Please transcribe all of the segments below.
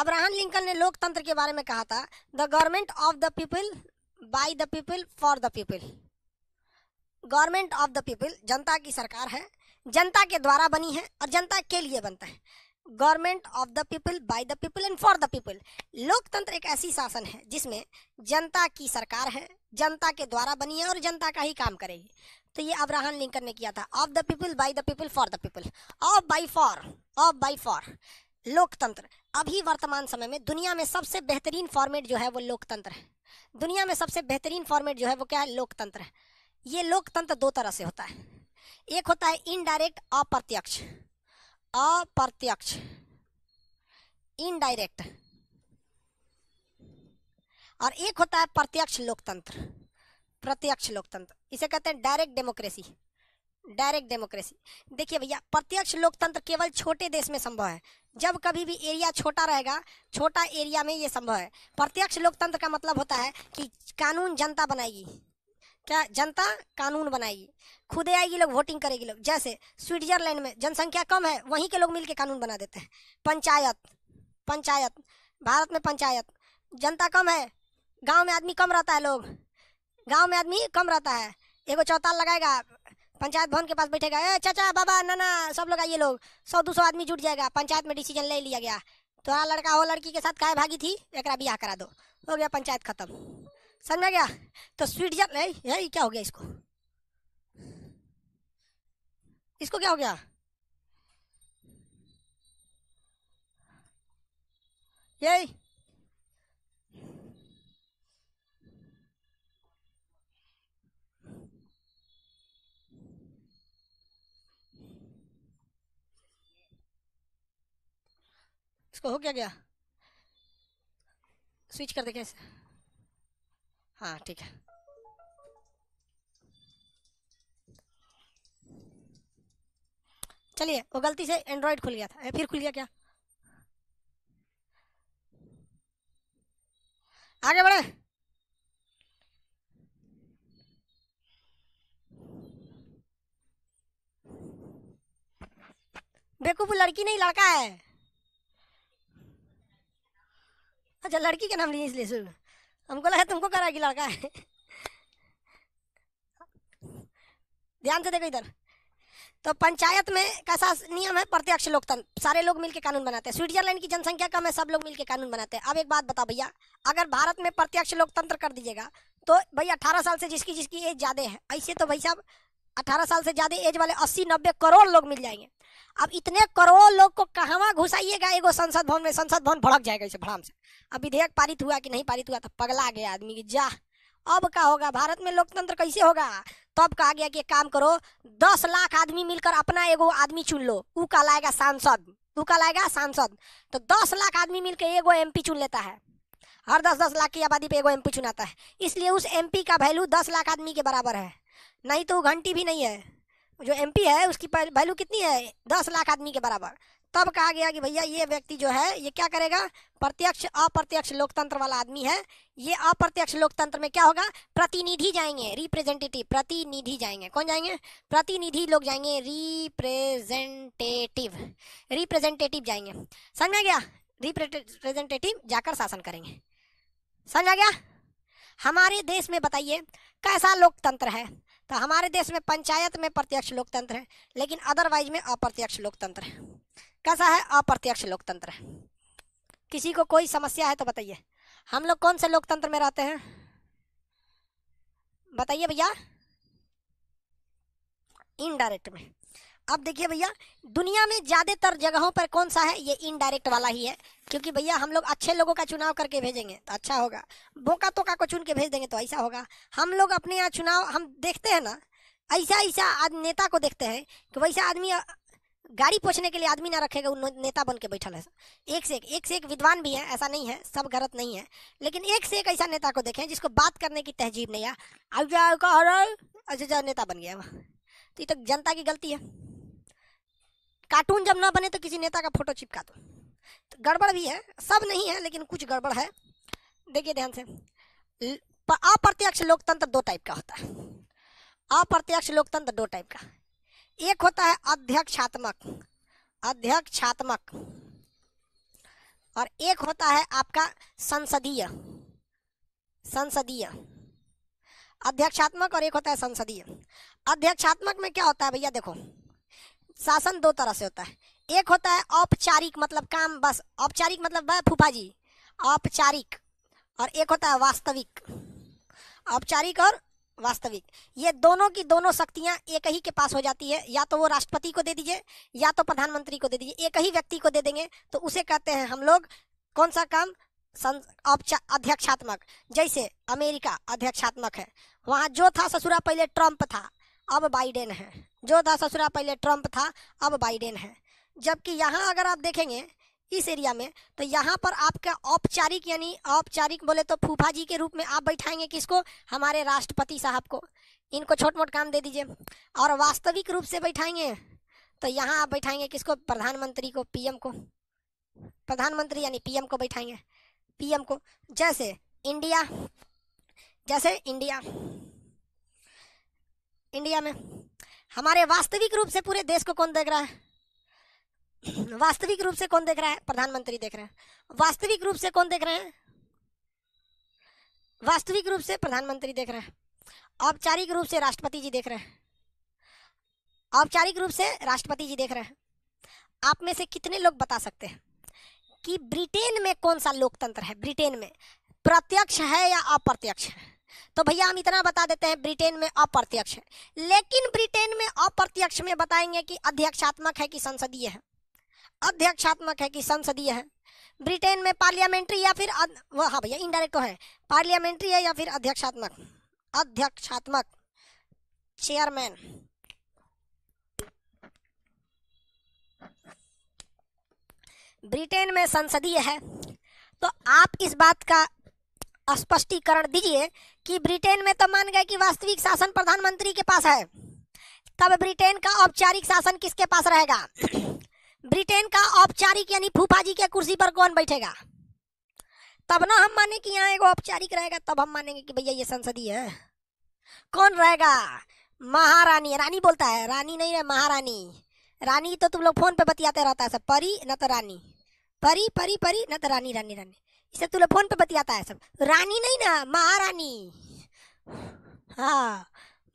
Abraham Lincoln ने लोकतंत्र के बारे में कहा था the government of the people by the people for the people government of the people जनता की सरकार है जनता के द्वारा बनी है और जनता के लिए बनता है government of the people by the people and for the people लोकतंत्र एक ऐसी शासन है जिसमें जनता की सरकार है जनता के द्वारा बनी है और जनता का ही काम करेगी तो ये अब्राहम लिंकन ने किया था of the people by the people for the people of by for of by for लोकतंत्र अभी वर्तमान समय में दुनिया में सबसे बेहतरीन फॉर्मेट जो है वो लोकतंत्र है दुनिया में सबसे बेहतरीन फॉर्मेट जो है वो क्या है लोकतंत्र है ये लोकतंत्र दो तरह से होता है एक होता है इनडायरेक्ट अप्रत्यक्ष अप्रत्यक्ष इनडायरेक्ट और एक होता है प्रत्यक्ष लोकतंत्र प्रत्यक्ष लोकतंत्र इसे कहते हैं डायरेक्ट डेमोक्रेसी डायरेक्ट डेमोक्रेसी देखिए भैया प्रत्यक्ष लोकतंत्र केवल छोटे देश में संभव है जब कभी भी एरिया छोटा रहेगा छोटा एरिया में ये संभव है प्रत्यक्ष लोकतंत्र का मतलब होता है कि कानून जनता बनाएगी क्या जनता कानून बनाएगी खुद आएगी लोग वोटिंग करेगी लोग जैसे स्विट्जरलैंड में जनसंख्या कम है वहीं के लोग मिलके कानून बना देते हैं पंचायत पंचायत भारत में पंचायत जनता कम है गाँव में आदमी कम रहता है लोग गाँव में आदमी कम रहता है एगो चौताल लगाएगा पंचायत भवन के पास बैठेगा ए चाचा बाबा नाना सब लोग आइए लोग सौ दो सौ आदमी जुट जाएगा पंचायत में डिसीजन ले लिया गया तुम्हारा तो लड़का हो लड़की के साथ काय भागी थी एक ब्याह करा दो हो गया पंचायत खत्म समझा गया तो स्वीटजर यही क्या हो गया इसको इसको क्या हो गया यही इसको हो क्या गया स्विच कर दे कैसे हाँ ठीक है चलिए वो गलती से एंड्रॉइड खुल गया था फिर खुल गया क्या आगे बढ़े बेकूफ लड़की नहीं लड़का है अच्छा लड़की का नाम लिए इसलिए सुन हमको लगा तुमको करा कि लड़का है ध्यान से देखो इधर तो पंचायत में कैसा नियम है प्रत्यक्ष लोकतंत्र सारे लोग मिलकर कानून बनाते हैं स्विट्जरलैंड की जनसंख्या कम है सब लोग मिलकर कानून बनाते हैं अब एक बात बता भैया अगर भारत में प्रत्यक्ष लोकतंत्र कर दीजिएगा तो भैया अठारह साल से जिसकी जिसकी एज ज़्यादा है ऐसे तो भाई साहब अठारह साल से ज़्यादा एज वाले अस्सी नब्बे करोड़ लोग मिल जाएंगे अब इतने करोड़ों लोग को कहाँ घुसाइएगा एगो संसद भवन में संसद भवन भड़क जाएगा इसे भड़ाम से अब विधेयक पारित हुआ कि नहीं पारित हुआ तो पगला गया आदमी की जा अब क्या होगा भारत में लोकतंत्र कैसे होगा तब कहा गया कि काम करो दस लाख आदमी मिलकर अपना एगो आदमी चुन लो ऊ कहलाएगा सांसद ऊ कहलाएगा सांसद तो दस लाख आदमी मिलकर एगो पी चुन लेता है हर दस दस लाख की आबादी पे एगो एमपी चुनाता है इसलिए उस एमपी का वैल्यू दस लाख आदमी के बराबर है नहीं तो घंटी भी नहीं है जो एम है उसकी वैल्यू कितनी है दस लाख आदमी के बराबर तब कहा गया कि भैया ये व्यक्ति जो है ये क्या करेगा प्रत्यक्ष अप्रत्यक्ष लोकतंत्र वाला आदमी है ये अप्रत्यक्ष लोकतंत्र में क्या होगा प्रतिनिधि जाएंगे रिप्रेजेंटेटिव प्रतिनिधि जाएंगे कौन जाएंगे प्रतिनिधि लोग जाएंगे रिप्रेजेंटेटिव रिप्रेजेंटेटिव जाएंगे समझ गया रिप्रेजेंटेटिव जाकर शासन करेंगे समझ गया हमारे देश में बताइए कैसा लोकतंत्र है तो हमारे देश में पंचायत में प्रत्यक्ष लोकतंत्र है लेकिन अदरवाइज में अप्रत्यक्ष लोकतंत्र है कैसा है अप्रत्यक्ष लोकतंत्र है किसी को कोई समस्या है तो बताइए हम लोग कौन से लोकतंत्र में रहते हैं बताइए भैया इनडायरेक्ट में अब देखिए भैया दुनिया में ज़्यादातर जगहों पर कौन सा है ये इनडायरेक्ट वाला ही है क्योंकि भैया हम लोग अच्छे लोगों का चुनाव करके भेजेंगे तो अच्छा होगा बोका तोका को चुन के भेज देंगे तो ऐसा होगा हम लोग अपने यहाँ चुनाव हम देखते हैं ना ऐसा ऐसा नेता को देखते हैं कि तो वैसा आदमी गाड़ी पोछने के लिए आदमी ना रखेगा वो नेता बन के बैठा है एक से एक एक से एक विद्वान भी है ऐसा नहीं है सब गलत नहीं है लेकिन एक से एक ऐसा नेता को देखें जिसको बात करने की तहजीब नहीं है अब जा नेता बन गया वहाँ तो ये तो जनता की गलती है कार्टून जब ना बने तो किसी नेता का फोटो चिपका दो तो गड़बड़ भी है सब नहीं है लेकिन कुछ गड़बड़ है देखिए ध्यान से अप्रत्यक्ष लोकतंत्र दो टाइप का होता है अप्रत्यक्ष लोकतंत्र दो टाइप का एक होता है अध्यक्षात्मक अध्यक्षात्मक और एक होता है आपका संसदीय संसदीय अध्यक्षात्मक और एक होता है संसदीय अध्यक्षात्मक में क्या होता है भैया देखो शासन दो तरह से होता है एक होता है औपचारिक मतलब काम बस औपचारिक मतलब फूफा जी औपचारिक और एक होता है वास्तविक औपचारिक और वास्तविक ये दोनों की दोनों शक्तियां एक ही के पास हो जाती है या तो वो राष्ट्रपति को दे दीजिए या तो प्रधानमंत्री को दे दीजिए एक ही व्यक्ति को दे देंगे तो उसे कहते हैं हम लोग कौन सा काम अध्यक्षात्मक जैसे अमेरिका अध्यक्षात्मक है वहाँ जो था ससुरा पहले ट्रंप था अब बाइडेन है जो था ससुरा पहले ट्रंप था अब बाइडेन है जबकि यहाँ अगर आप देखेंगे इस एरिया में तो यहाँ पर आपका औपचारिक यानी औपचारिक बोले तो फूफा जी के रूप में आप बैठाएंगे किसको हमारे राष्ट्रपति साहब को इनको छोट मोट काम दे दीजिए और वास्तविक रूप से बैठाएंगे तो यहाँ आप बैठाएंगे किसको प्रधानमंत्री को पीएम को प्रधानमंत्री यानी पीएम को बैठाएंगे पीएम को जैसे इंडिया जैसे इंडिया इंडिया में हमारे वास्तविक रूप से पूरे देश को कौन देख रहा है वास्तविक रूप से कौन देख रहा है प्रधानमंत्री देख रहे हैं वास्तविक रूप से कौन देख रहे हैं वास्तविक रूप से प्रधानमंत्री देख रहे हैं औपचारिक रूप से राष्ट्रपति जी देख रहे हैं औपचारिक रूप से राष्ट्रपति जी देख रहे हैं आप में से कितने लोग बता सकते हैं कि ब्रिटेन में कौन सा लोकतंत्र है ब्रिटेन में प्रत्यक्ष है या अप्रत्यक्ष है तो भैया हम इतना बता देते हैं ब्रिटेन में अप्रत्यक्ष है लेकिन ब्रिटेन में अप्रत्यक्ष में बताएंगे कि अध्यक्षात्मक है कि संसदीय है अध्यक्षात्मक है कि संसदीय है ब्रिटेन में पार्लियामेंट्री या फिर हाँ भैया इनडायरेक्ट है पार्लियामेंट्री है या फिर अध्यक्षात्मक अध्यक्षात्मक चेयरमैन ब्रिटेन में संसदीय है तो आप इस बात का स्पष्टीकरण दीजिए कि ब्रिटेन में तो मान गए कि वास्तविक शासन प्रधानमंत्री के पास है तब ब्रिटेन का औपचारिक शासन किसके पास रहेगा ब्रिटेन का औपचारिक यानी फूफा जी के कुर्सी पर कौन बैठेगा तब ना हम माने कि यहाँ एगो औपचारिक रहेगा तब हम मानेंगे कि भैया ये संसदीय है कौन रहेगा महारानी रानी बोलता है रानी नहीं है महारानी रानी तो तुम लोग फोन पे बतियाते रहता है सब परी न तो रानी परी परी परी न तो रानी रानी रानी सब तुला फोन पे बतियाता है सब रानी नहीं ना महारानी हाँ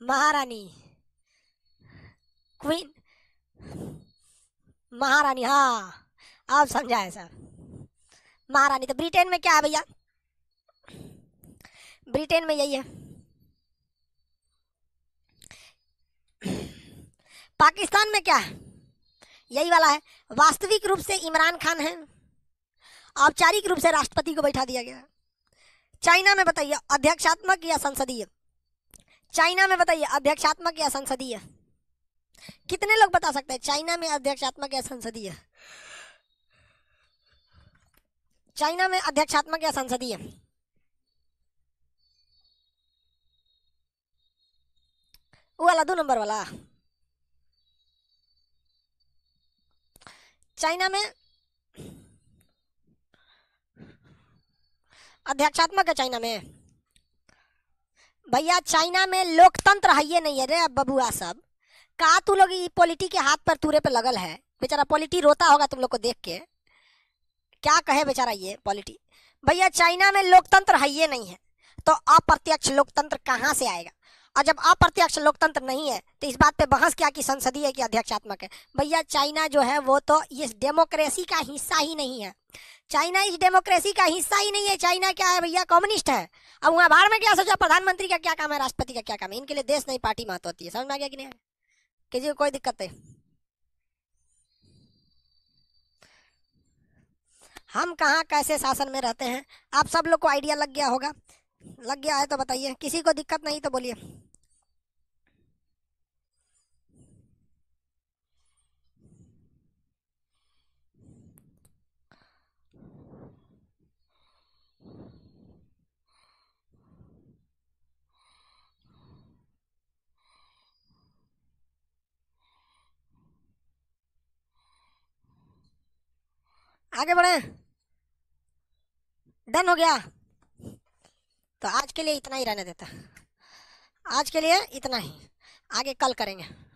महारानी क्वीन महारानी हाँ आप समझा है सर महारानी तो ब्रिटेन में क्या है भैया ब्रिटेन में यही है पाकिस्तान में क्या है यही वाला है वास्तविक रूप से इमरान खान है औपचारिक रूप से राष्ट्रपति को बैठा दिया गया चाइना में बताइए अध्यक्षात्मक या संसदीय चाइना में बताइए अध्यक्षात्मक या संसदीय कितने लोग बता सकते हैं चाइना में अध्यक्षात्मक या संसदीय चाइना में अध्यक्षात्मक या संसदीय वो वाला दो नंबर वाला चाइना में अध्यक्षात्मक है चाइना में भैया चाइना में लोकतंत्र है नहीं है रे बबुआ सब कहा तू लोग पॉलिटी के हाथ पर तूरे पे लगल है बेचारा पॉलिटी रोता होगा तुम लोग को देख के क्या कहे बेचारा ये पॉलिटी भैया चाइना में लोकतंत्र है नहीं है तो अप्रत्यक्ष लोकतंत्र कहाँ से आएगा और जब अप्रत्यक्ष लोकतंत्र नहीं है तो इस बात पे बहस क्या कि संसदीय की अध्यक्षात्मक है भैया चाइना जो है वो तो इस डेमोक्रेसी का हिस्सा ही नहीं है चाइना इस डेमोक्रेसी का हिस्सा ही नहीं है चाइना क्या है भैया कम्युनिस्ट है अब वहां बाहर में क्या सोचा प्रधानमंत्री का क्या काम है राष्ट्रपति का क्या काम है इनके लिए देश नहीं पार्टी महत्व होती है समझ में आ गया कि नहीं किसी को कोई दिक्कत है हम कहा कैसे शासन में रहते हैं आप सब लोग को आइडिया लग गया होगा लग गया है तो बताइए किसी को दिक्कत नहीं तो बोलिए आगे बढ़े डन हो गया तो आज के लिए इतना ही रहने देता आज के लिए इतना ही आगे कल करेंगे